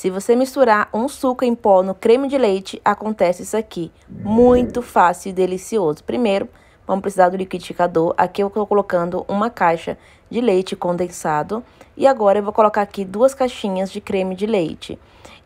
Se você misturar um suco em pó no creme de leite, acontece isso aqui. Muito fácil e delicioso. Primeiro, vamos precisar do liquidificador. Aqui eu estou colocando uma caixa de leite condensado. E agora eu vou colocar aqui duas caixinhas de creme de leite.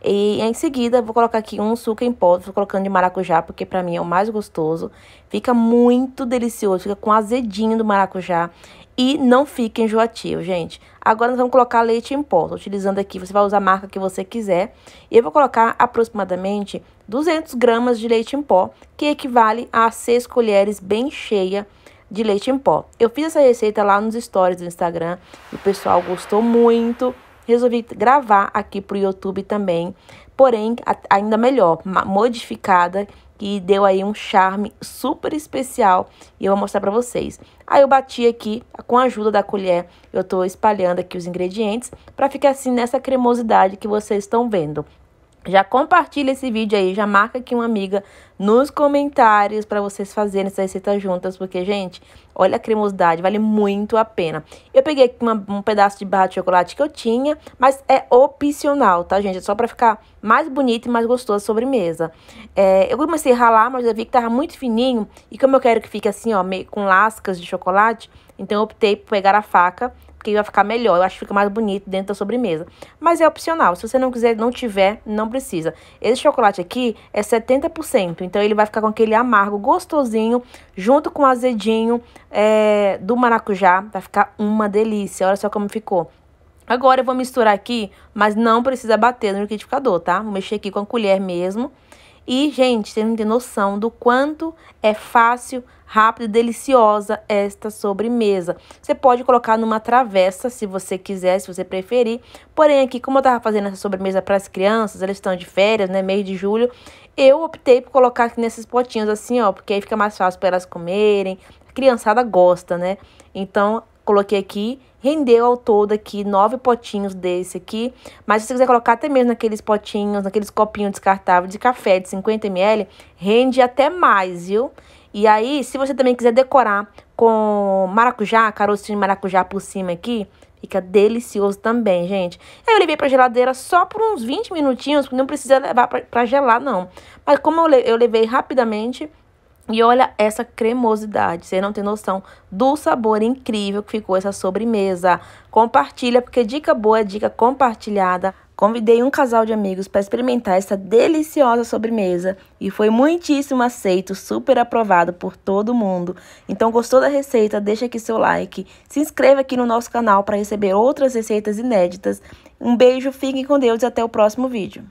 E em seguida vou colocar aqui um suco em pó, vou colocando de maracujá, porque para mim é o mais gostoso. Fica muito delicioso, fica com azedinho do maracujá e não fica enjoativo, gente. Agora nós vamos colocar leite em pó. Tô utilizando aqui, você vai usar a marca que você quiser. E eu vou colocar aproximadamente 200 gramas de leite em pó, que equivale a 6 colheres bem cheia de leite em pó. Eu fiz essa receita lá nos stories do Instagram, o pessoal gostou muito. Resolvi gravar aqui pro YouTube também, porém ainda melhor, modificada, que deu aí um charme super especial e eu vou mostrar para vocês. Aí eu bati aqui com a ajuda da colher, eu tô espalhando aqui os ingredientes para ficar assim nessa cremosidade que vocês estão vendo. Já compartilha esse vídeo aí, já marca aqui uma amiga nos comentários para vocês fazerem essa receita juntas, porque, gente, olha a cremosidade, vale muito a pena. Eu peguei aqui uma, um pedaço de barra de chocolate que eu tinha, mas é opcional, tá, gente? É só para ficar mais bonito e mais gostoso a sobremesa. É, eu comecei a ralar, mas eu vi que tava muito fininho, e como eu quero que fique assim, ó, meio com lascas de chocolate, então eu optei por pegar a faca porque vai ficar melhor, eu acho que fica mais bonito dentro da sobremesa. Mas é opcional, se você não quiser, não tiver, não precisa. Esse chocolate aqui é 70%, então ele vai ficar com aquele amargo gostosinho, junto com o azedinho é, do maracujá, vai ficar uma delícia, olha só como ficou. Agora eu vou misturar aqui, mas não precisa bater no liquidificador, tá? Vou mexer aqui com a colher mesmo e, gente, vocês não têm noção do quanto é fácil, rápido e deliciosa esta sobremesa. Você pode colocar numa travessa, se você quiser, se você preferir. Porém, aqui, como eu estava fazendo essa sobremesa para as crianças, elas estão de férias, né, mês de julho, eu optei por colocar aqui nesses potinhos assim, ó, porque aí fica mais fácil para elas comerem. A criançada gosta, né? Então, coloquei aqui, rendeu ao todo aqui nove potinhos desse aqui, mas se você quiser colocar até mesmo naqueles potinhos, naqueles copinhos descartáveis de café de 50ml, rende até mais, viu? E aí, se você também quiser decorar com maracujá, carocinho de maracujá por cima aqui, fica delicioso também, gente. Eu levei pra geladeira só por uns 20 minutinhos, porque não precisa levar pra, pra gelar, não. Mas como eu, eu levei rapidamente, e olha essa cremosidade, você não tem noção do sabor incrível que ficou essa sobremesa. Compartilha, porque dica boa é dica compartilhada. Convidei um casal de amigos para experimentar essa deliciosa sobremesa e foi muitíssimo aceito, super aprovado por todo mundo. Então, gostou da receita? Deixa aqui seu like, se inscreva aqui no nosso canal para receber outras receitas inéditas. Um beijo, fiquem com Deus e até o próximo vídeo.